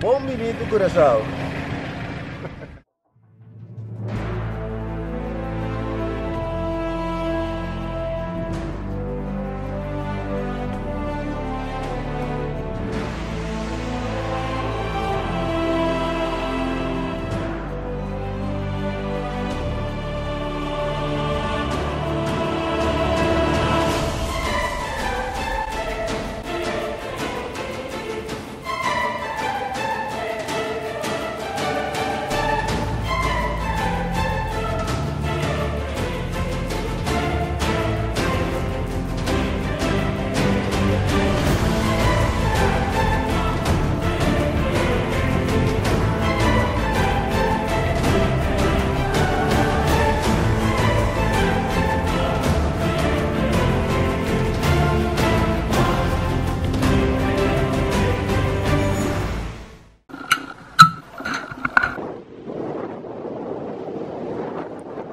Bom menino do coração.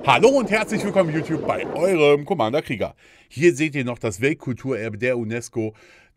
Hallo und herzlich willkommen YouTube bei eurem Commander Krieger. Hier seht ihr noch das Weltkulturerbe der UNESCO.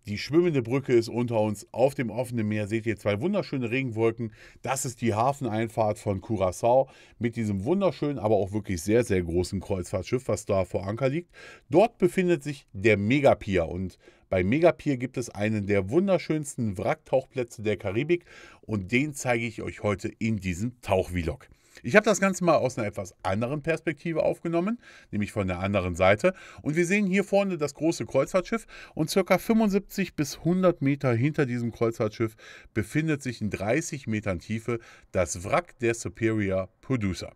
Die schwimmende Brücke ist unter uns. Auf dem offenen Meer seht ihr zwei wunderschöne Regenwolken. Das ist die Hafeneinfahrt von Curacao mit diesem wunderschönen, aber auch wirklich sehr, sehr großen Kreuzfahrtschiff, was da vor Anker liegt. Dort befindet sich der Megapier und bei Megapier gibt es einen der wunderschönsten Wracktauchplätze der Karibik und den zeige ich euch heute in diesem Tauchvlog. Ich habe das Ganze mal aus einer etwas anderen Perspektive aufgenommen, nämlich von der anderen Seite. Und wir sehen hier vorne das große Kreuzfahrtschiff und circa 75 bis 100 Meter hinter diesem Kreuzfahrtschiff befindet sich in 30 Metern Tiefe das Wrack der Superior Producer.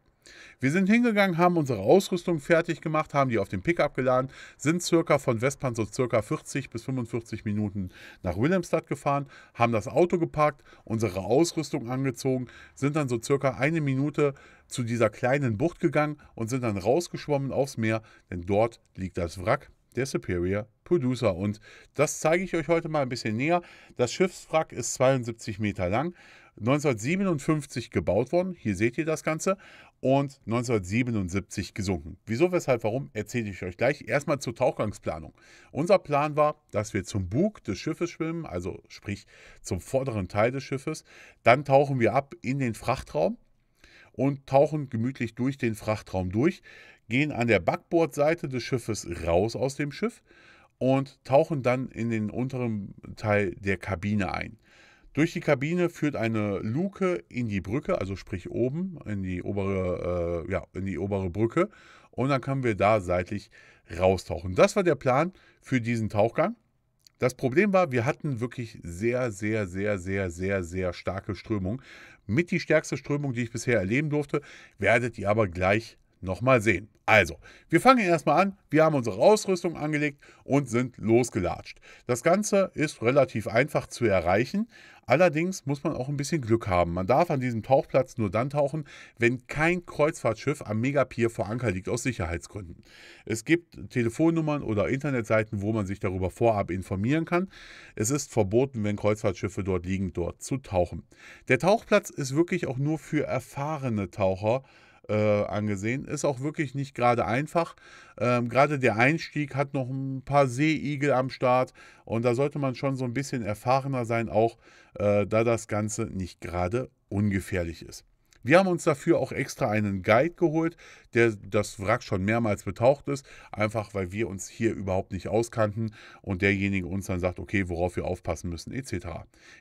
Wir sind hingegangen, haben unsere Ausrüstung fertig gemacht, haben die auf dem Pickup geladen, sind circa von Westpan so circa 40 bis 45 Minuten nach Wilhelmstadt gefahren, haben das Auto geparkt, unsere Ausrüstung angezogen, sind dann so circa eine Minute zu dieser kleinen Bucht gegangen und sind dann rausgeschwommen aufs Meer, denn dort liegt das Wrack der Superior Producer. Und das zeige ich euch heute mal ein bisschen näher. Das Schiffswrack ist 72 Meter lang. 1957 gebaut worden, hier seht ihr das Ganze, und 1977 gesunken. Wieso, weshalb, warum, erzähle ich euch gleich. Erstmal zur Tauchgangsplanung. Unser Plan war, dass wir zum Bug des Schiffes schwimmen, also sprich zum vorderen Teil des Schiffes. Dann tauchen wir ab in den Frachtraum und tauchen gemütlich durch den Frachtraum durch, gehen an der Backbordseite des Schiffes raus aus dem Schiff und tauchen dann in den unteren Teil der Kabine ein. Durch die Kabine führt eine Luke in die Brücke, also sprich oben in die obere, äh, ja, in die obere Brücke. Und dann können wir da seitlich raustauchen. Das war der Plan für diesen Tauchgang. Das Problem war, wir hatten wirklich sehr, sehr, sehr, sehr, sehr, sehr starke Strömung. Mit die stärkste Strömung, die ich bisher erleben durfte, werdet ihr aber gleich nochmal sehen. Also, wir fangen erstmal an. Wir haben unsere Ausrüstung angelegt und sind losgelatscht. Das Ganze ist relativ einfach zu erreichen. Allerdings muss man auch ein bisschen Glück haben. Man darf an diesem Tauchplatz nur dann tauchen, wenn kein Kreuzfahrtschiff am Megapier vor Anker liegt, aus Sicherheitsgründen. Es gibt Telefonnummern oder Internetseiten, wo man sich darüber vorab informieren kann. Es ist verboten, wenn Kreuzfahrtschiffe dort liegen, dort zu tauchen. Der Tauchplatz ist wirklich auch nur für erfahrene Taucher äh, angesehen. Ist auch wirklich nicht gerade einfach. Ähm, gerade der Einstieg hat noch ein paar Seeigel am Start und da sollte man schon so ein bisschen erfahrener sein, auch äh, da das Ganze nicht gerade ungefährlich ist. Wir haben uns dafür auch extra einen Guide geholt, der das Wrack schon mehrmals betaucht ist, einfach weil wir uns hier überhaupt nicht auskannten und derjenige uns dann sagt, okay, worauf wir aufpassen müssen, etc.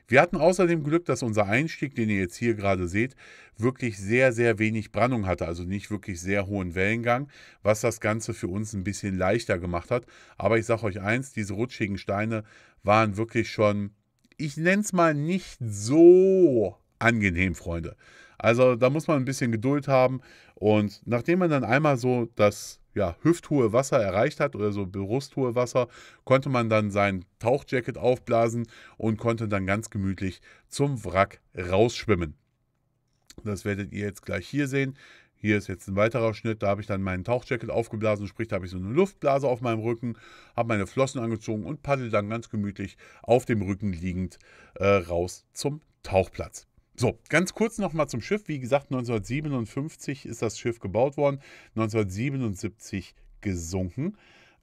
Wir hatten außerdem Glück, dass unser Einstieg, den ihr jetzt hier gerade seht, wirklich sehr, sehr wenig Brandung hatte, also nicht wirklich sehr hohen Wellengang, was das Ganze für uns ein bisschen leichter gemacht hat. Aber ich sage euch eins, diese rutschigen Steine waren wirklich schon, ich nenne es mal nicht so angenehm, Freunde. Also da muss man ein bisschen Geduld haben. Und nachdem man dann einmal so das ja, hüfthohe Wasser erreicht hat oder so brusthohe Wasser, konnte man dann sein Tauchjacket aufblasen und konnte dann ganz gemütlich zum Wrack rausschwimmen. Das werdet ihr jetzt gleich hier sehen. Hier ist jetzt ein weiterer Schnitt, da habe ich dann meinen Tauchjacket aufgeblasen, sprich da habe ich so eine Luftblase auf meinem Rücken, habe meine Flossen angezogen und paddel dann ganz gemütlich auf dem Rücken liegend äh, raus zum Tauchplatz. So, ganz kurz nochmal zum Schiff. Wie gesagt, 1957 ist das Schiff gebaut worden, 1977 gesunken.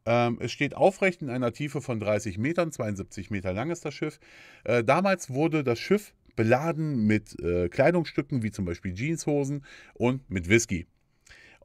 Ähm, es steht aufrecht in einer Tiefe von 30 Metern, 72 Meter lang ist das Schiff. Äh, damals wurde das Schiff beladen mit äh, Kleidungsstücken wie zum Beispiel Jeanshosen und mit Whisky.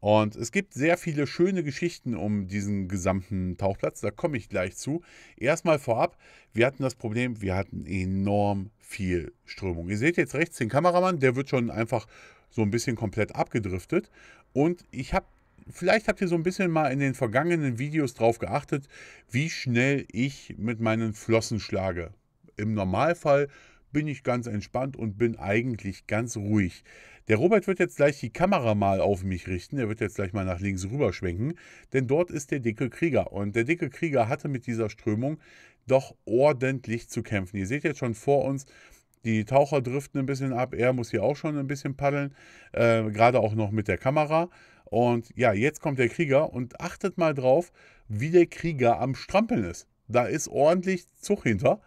Und es gibt sehr viele schöne Geschichten um diesen gesamten Tauchplatz. Da komme ich gleich zu. Erstmal vorab, wir hatten das Problem, wir hatten enorm viel Strömung. Ihr seht jetzt rechts den Kameramann, der wird schon einfach so ein bisschen komplett abgedriftet. Und ich habe vielleicht habt ihr so ein bisschen mal in den vergangenen Videos drauf geachtet, wie schnell ich mit meinen Flossen schlage. Im Normalfall bin ich ganz entspannt und bin eigentlich ganz ruhig. Der Robert wird jetzt gleich die Kamera mal auf mich richten. Er wird jetzt gleich mal nach links rüberschwenken, denn dort ist der dicke Krieger. Und der dicke Krieger hatte mit dieser Strömung doch ordentlich zu kämpfen. Ihr seht jetzt schon vor uns, die Taucher driften ein bisschen ab. Er muss hier auch schon ein bisschen paddeln, äh, gerade auch noch mit der Kamera. Und ja, jetzt kommt der Krieger und achtet mal drauf, wie der Krieger am Strampeln ist. Da ist ordentlich Zug hinter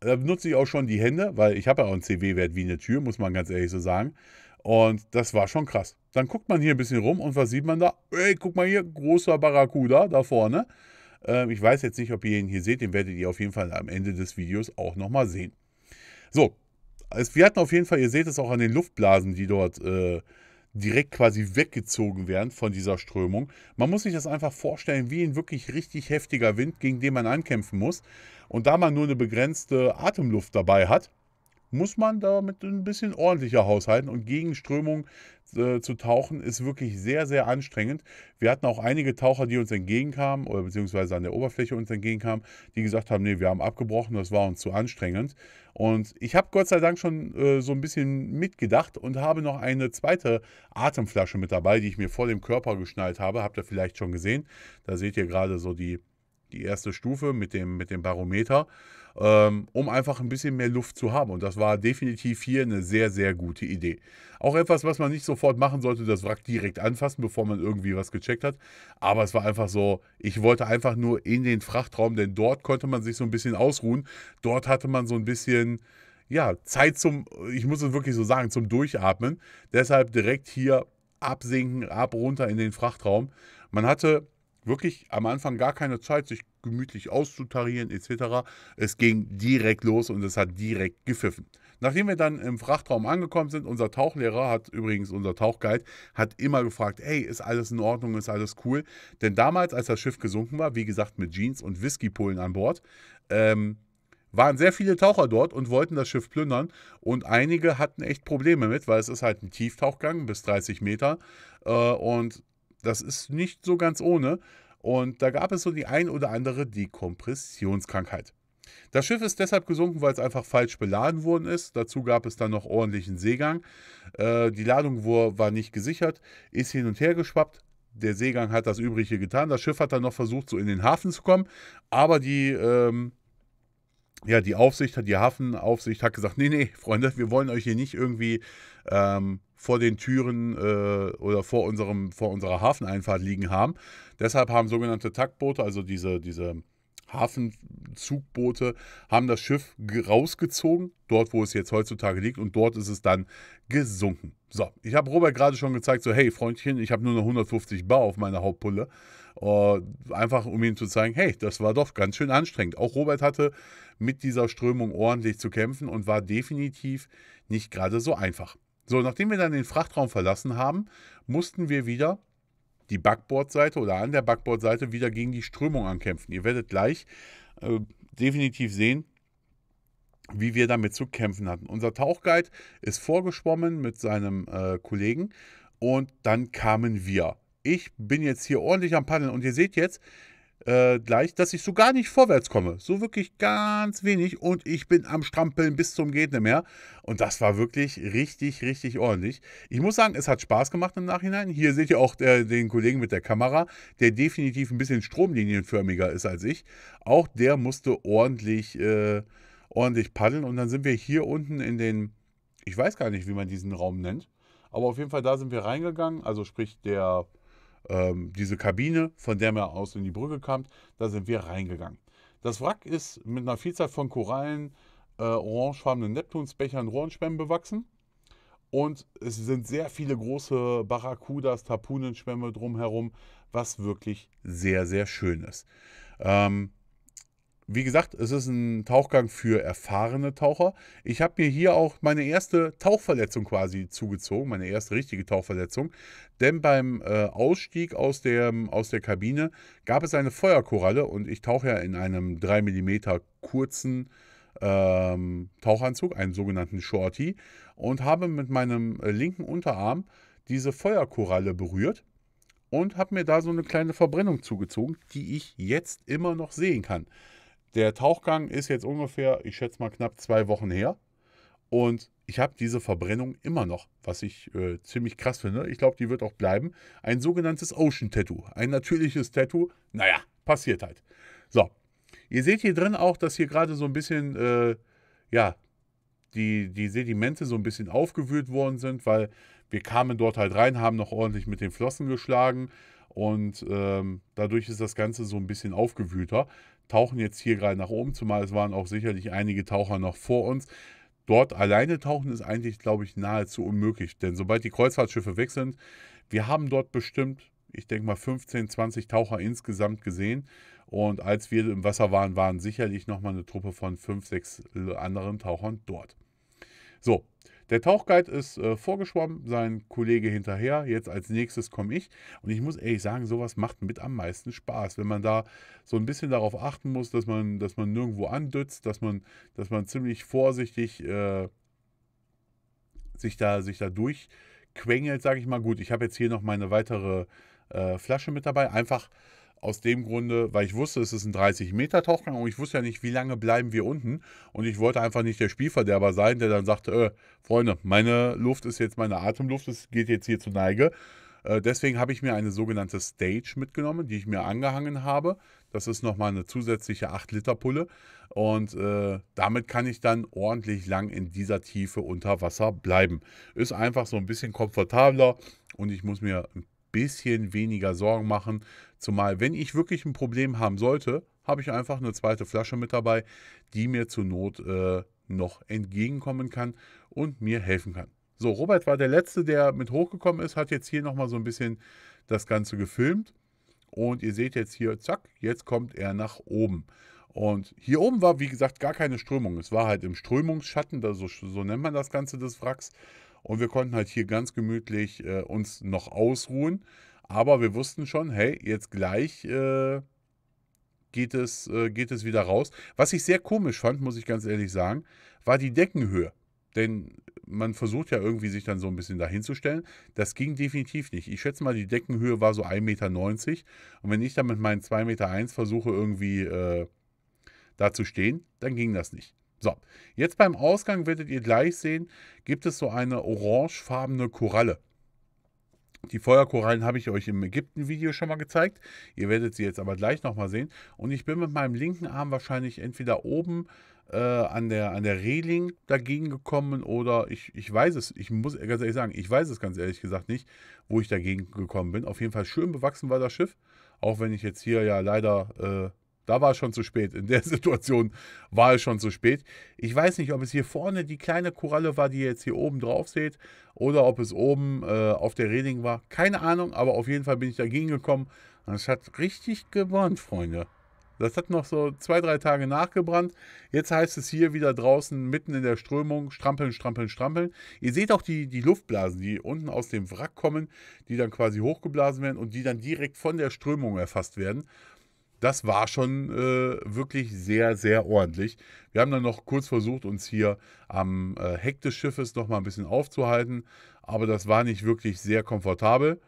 da benutze ich auch schon die Hände, weil ich habe ja auch einen CW-Wert wie eine Tür, muss man ganz ehrlich so sagen. Und das war schon krass. Dann guckt man hier ein bisschen rum und was sieht man da? Ey, guck mal hier, großer Barracuda da vorne. Äh, ich weiß jetzt nicht, ob ihr ihn hier seht, den werdet ihr auf jeden Fall am Ende des Videos auch nochmal sehen. So, es, wir hatten auf jeden Fall, ihr seht es auch an den Luftblasen, die dort äh, direkt quasi weggezogen werden von dieser Strömung. Man muss sich das einfach vorstellen wie ein wirklich richtig heftiger Wind, gegen den man ankämpfen muss. Und da man nur eine begrenzte Atemluft dabei hat, muss man damit ein bisschen ordentlicher haushalten und gegen Strömung äh, zu tauchen ist wirklich sehr, sehr anstrengend. Wir hatten auch einige Taucher, die uns entgegenkamen oder beziehungsweise an der Oberfläche uns entgegenkamen, die gesagt haben, nee, wir haben abgebrochen, das war uns zu anstrengend. Und ich habe Gott sei Dank schon äh, so ein bisschen mitgedacht und habe noch eine zweite Atemflasche mit dabei, die ich mir vor dem Körper geschnallt habe. Habt ihr vielleicht schon gesehen. Da seht ihr gerade so die die erste Stufe mit dem, mit dem Barometer, ähm, um einfach ein bisschen mehr Luft zu haben. Und das war definitiv hier eine sehr, sehr gute Idee. Auch etwas, was man nicht sofort machen sollte, das Wrack direkt anfassen, bevor man irgendwie was gecheckt hat. Aber es war einfach so, ich wollte einfach nur in den Frachtraum, denn dort konnte man sich so ein bisschen ausruhen. Dort hatte man so ein bisschen ja, Zeit zum, ich muss es wirklich so sagen, zum Durchatmen. Deshalb direkt hier absinken, ab runter in den Frachtraum. Man hatte wirklich am Anfang gar keine Zeit, sich gemütlich auszutarieren etc. Es ging direkt los und es hat direkt gepfiffen. Nachdem wir dann im Frachtraum angekommen sind, unser Tauchlehrer hat übrigens unser Tauchguide hat immer gefragt, hey, ist alles in Ordnung, ist alles cool? Denn damals, als das Schiff gesunken war, wie gesagt mit Jeans und Whiskypullen an Bord, ähm, waren sehr viele Taucher dort und wollten das Schiff plündern. Und einige hatten echt Probleme mit, weil es ist halt ein Tieftauchgang bis 30 Meter. Äh, und das ist nicht so ganz ohne. Und da gab es so die ein oder andere Dekompressionskrankheit. Das Schiff ist deshalb gesunken, weil es einfach falsch beladen worden ist. Dazu gab es dann noch ordentlichen Seegang. Äh, die Ladung war nicht gesichert, ist hin und her geschwappt. Der Seegang hat das Übrige getan. Das Schiff hat dann noch versucht, so in den Hafen zu kommen. Aber die, ähm, ja, die Aufsicht, die Hafenaufsicht hat gesagt, nee, nee, Freunde, wir wollen euch hier nicht irgendwie ähm, vor den Türen äh, oder vor, unserem, vor unserer Hafeneinfahrt liegen haben. Deshalb haben sogenannte Taktboote, also diese, diese Hafenzugboote, haben das Schiff rausgezogen, dort wo es jetzt heutzutage liegt, und dort ist es dann gesunken. So, ich habe Robert gerade schon gezeigt, so hey Freundchen, ich habe nur noch 150 Bar auf meiner Hauptpulle. Uh, einfach um ihm zu zeigen, hey, das war doch ganz schön anstrengend. Auch Robert hatte mit dieser Strömung ordentlich zu kämpfen und war definitiv nicht gerade so einfach. So, nachdem wir dann den Frachtraum verlassen haben, mussten wir wieder die Backbordseite oder an der Backbordseite wieder gegen die Strömung ankämpfen. Ihr werdet gleich äh, definitiv sehen, wie wir damit zu kämpfen hatten. Unser Tauchguide ist vorgeschwommen mit seinem äh, Kollegen und dann kamen wir. Ich bin jetzt hier ordentlich am Paddeln und ihr seht jetzt, äh, gleich, dass ich so gar nicht vorwärts komme. So wirklich ganz wenig und ich bin am Strampeln bis zum Geht mehr. Und das war wirklich richtig, richtig ordentlich. Ich muss sagen, es hat Spaß gemacht im Nachhinein. Hier seht ihr auch der, äh, den Kollegen mit der Kamera, der definitiv ein bisschen stromlinienförmiger ist als ich. Auch der musste ordentlich, äh, ordentlich paddeln. Und dann sind wir hier unten in den, ich weiß gar nicht, wie man diesen Raum nennt. Aber auf jeden Fall, da sind wir reingegangen. Also sprich, der ähm, diese Kabine, von der man aus in die Brücke kam, da sind wir reingegangen. Das Wrack ist mit einer Vielzahl von Korallen, äh, orangefarbenen Neptunsbechern, Rohrenschwämmen bewachsen. Und es sind sehr viele große Barracudas, Tapunenschwämme drumherum, was wirklich sehr, sehr schön ist. Ähm, wie gesagt, es ist ein Tauchgang für erfahrene Taucher. Ich habe mir hier auch meine erste Tauchverletzung quasi zugezogen, meine erste richtige Tauchverletzung. Denn beim äh, Ausstieg aus der, aus der Kabine gab es eine Feuerkoralle und ich tauche ja in einem 3 mm kurzen ähm, Tauchanzug, einem sogenannten Shorty, und habe mit meinem äh, linken Unterarm diese Feuerkoralle berührt und habe mir da so eine kleine Verbrennung zugezogen, die ich jetzt immer noch sehen kann. Der Tauchgang ist jetzt ungefähr, ich schätze mal, knapp zwei Wochen her. Und ich habe diese Verbrennung immer noch, was ich äh, ziemlich krass finde. Ich glaube, die wird auch bleiben. Ein sogenanntes Ocean Tattoo. Ein natürliches Tattoo. Naja, passiert halt. So. Ihr seht hier drin auch, dass hier gerade so ein bisschen, äh, ja, die, die Sedimente so ein bisschen aufgewühlt worden sind, weil wir kamen dort halt rein, haben noch ordentlich mit den Flossen geschlagen und ähm, dadurch ist das Ganze so ein bisschen aufgewühlter tauchen jetzt hier gerade nach oben, zumal es waren auch sicherlich einige Taucher noch vor uns. Dort alleine tauchen ist eigentlich, glaube ich, nahezu unmöglich, denn sobald die Kreuzfahrtschiffe weg sind, wir haben dort bestimmt, ich denke mal, 15, 20 Taucher insgesamt gesehen. Und als wir im Wasser waren, waren sicherlich nochmal eine Truppe von 5, 6 äh, anderen Tauchern dort. So, der Tauchguide ist äh, vorgeschwommen, sein Kollege hinterher. Jetzt als nächstes komme ich. Und ich muss ehrlich sagen, sowas macht mit am meisten Spaß, wenn man da so ein bisschen darauf achten muss, dass man, dass man nirgendwo andützt, dass man, dass man ziemlich vorsichtig äh, sich, da, sich da durchquengelt, sage ich mal. Gut, ich habe jetzt hier noch meine weitere äh, Flasche mit dabei. Einfach aus dem Grunde, weil ich wusste, es ist ein 30-Meter-Tauchgang und ich wusste ja nicht, wie lange bleiben wir unten. Und ich wollte einfach nicht der Spielverderber sein, der dann sagte, äh, Freunde, meine Luft ist jetzt meine Atemluft, es geht jetzt hier zur Neige. Äh, deswegen habe ich mir eine sogenannte Stage mitgenommen, die ich mir angehangen habe. Das ist nochmal eine zusätzliche 8-Liter-Pulle. Und äh, damit kann ich dann ordentlich lang in dieser Tiefe unter Wasser bleiben. Ist einfach so ein bisschen komfortabler und ich muss mir ein bisschen weniger Sorgen machen. Zumal, wenn ich wirklich ein Problem haben sollte, habe ich einfach eine zweite Flasche mit dabei, die mir zur Not äh, noch entgegenkommen kann und mir helfen kann. So, Robert war der Letzte, der mit hochgekommen ist, hat jetzt hier nochmal so ein bisschen das Ganze gefilmt. Und ihr seht jetzt hier, zack, jetzt kommt er nach oben. Und hier oben war, wie gesagt, gar keine Strömung. Es war halt im Strömungsschatten, so, so nennt man das Ganze des Wracks. Und wir konnten halt hier ganz gemütlich äh, uns noch ausruhen. Aber wir wussten schon, hey, jetzt gleich äh, geht, es, äh, geht es wieder raus. Was ich sehr komisch fand, muss ich ganz ehrlich sagen, war die Deckenhöhe. Denn man versucht ja irgendwie sich dann so ein bisschen dahinzustellen. Das ging definitiv nicht. Ich schätze mal, die Deckenhöhe war so 1,90 Meter. Und wenn ich dann mit meinen 2,01 Meter versuche, irgendwie äh, da zu stehen, dann ging das nicht. So, jetzt beim Ausgang werdet ihr gleich sehen, gibt es so eine orangefarbene Koralle. Die Feuerkorallen habe ich euch im Ägypten-Video schon mal gezeigt. Ihr werdet sie jetzt aber gleich nochmal sehen. Und ich bin mit meinem linken Arm wahrscheinlich entweder oben äh, an, der, an der Reling dagegen gekommen oder ich, ich weiß es, ich muss ganz ehrlich sagen, ich weiß es ganz ehrlich gesagt nicht, wo ich dagegen gekommen bin. Auf jeden Fall schön bewachsen war das Schiff, auch wenn ich jetzt hier ja leider äh, da war es schon zu spät. In der Situation war es schon zu spät. Ich weiß nicht, ob es hier vorne die kleine Koralle war, die ihr jetzt hier oben drauf seht, oder ob es oben äh, auf der Reding war. Keine Ahnung, aber auf jeden Fall bin ich dagegen gekommen. Und es hat richtig gebrannt, Freunde. Das hat noch so zwei, drei Tage nachgebrannt. Jetzt heißt es hier wieder draußen mitten in der Strömung strampeln, strampeln, strampeln. Ihr seht auch die, die Luftblasen, die unten aus dem Wrack kommen, die dann quasi hochgeblasen werden und die dann direkt von der Strömung erfasst werden das war schon äh, wirklich sehr, sehr ordentlich. Wir haben dann noch kurz versucht, uns hier am äh, Heck des Schiffes noch mal ein bisschen aufzuhalten, aber das war nicht wirklich sehr komfortabel.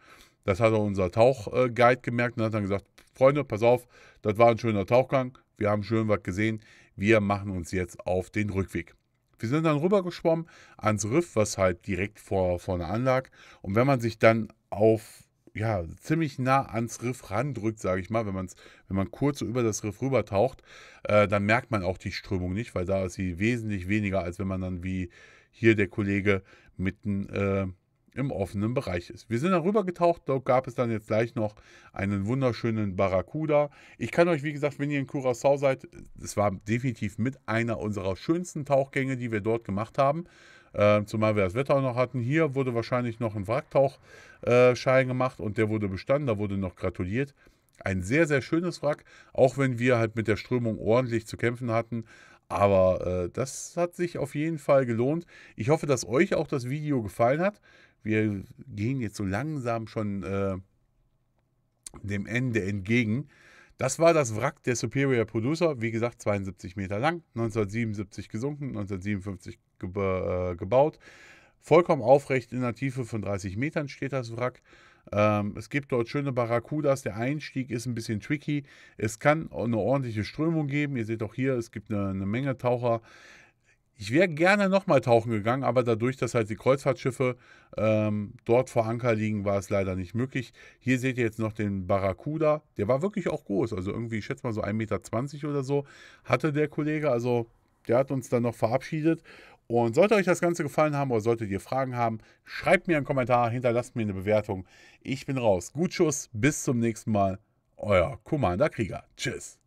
Das hat auch unser Tauchguide gemerkt und hat dann gesagt, Freunde, pass auf, das war ein schöner Tauchgang, wir haben schön was gesehen, wir machen uns jetzt auf den Rückweg. Wir sind dann rübergeschwommen ans Riff, was halt direkt vor, vorne anlag. Und wenn man sich dann auf ja, ziemlich nah ans Riff randrückt, sage ich mal, wenn, man's, wenn man kurz so über das Riff rüber taucht, äh, dann merkt man auch die Strömung nicht, weil da ist sie wesentlich weniger, als wenn man dann wie hier der Kollege mitten äh, im offenen Bereich ist. Wir sind dann rübergetaucht, da gab es dann jetzt gleich noch einen wunderschönen Barracuda. Ich kann euch, wie gesagt, wenn ihr in Curacao seid, das war definitiv mit einer unserer schönsten Tauchgänge, die wir dort gemacht haben. Äh, zumal wir das Wetter auch noch hatten. Hier wurde wahrscheinlich noch ein Wracktauchschein äh, gemacht und der wurde bestanden, da wurde noch gratuliert. Ein sehr, sehr schönes Wrack, auch wenn wir halt mit der Strömung ordentlich zu kämpfen hatten. Aber äh, das hat sich auf jeden Fall gelohnt. Ich hoffe, dass euch auch das Video gefallen hat. Wir gehen jetzt so langsam schon äh, dem Ende entgegen. Das war das Wrack der Superior Producer, wie gesagt 72 Meter lang, 1977 gesunken, 1957 geb- äh, gebaut. Vollkommen aufrecht in einer Tiefe von 30 Metern steht das Wrack. Ähm, es gibt dort schöne Barracudas. Der Einstieg ist ein bisschen tricky. Es kann eine ordentliche Strömung geben. Ihr seht auch hier, es gibt eine, eine Menge Taucher. Ich wäre gerne nochmal tauchen gegangen, aber dadurch, dass halt die Kreuzfahrtschiffe ähm, dort vor Anker liegen, war es leider nicht möglich. Hier seht ihr jetzt noch den Barracuda. Der war wirklich auch groß. Also irgendwie, ich schätze mal so 1,20 Meter oder so hatte der Kollege. Also der hat uns dann noch verabschiedet. Und sollte euch das Ganze gefallen haben oder solltet ihr Fragen haben, schreibt mir einen Kommentar, hinterlasst mir eine Bewertung. Ich bin raus. Gut Schuss, bis zum nächsten Mal. Euer Commander Krieger. Tschüss.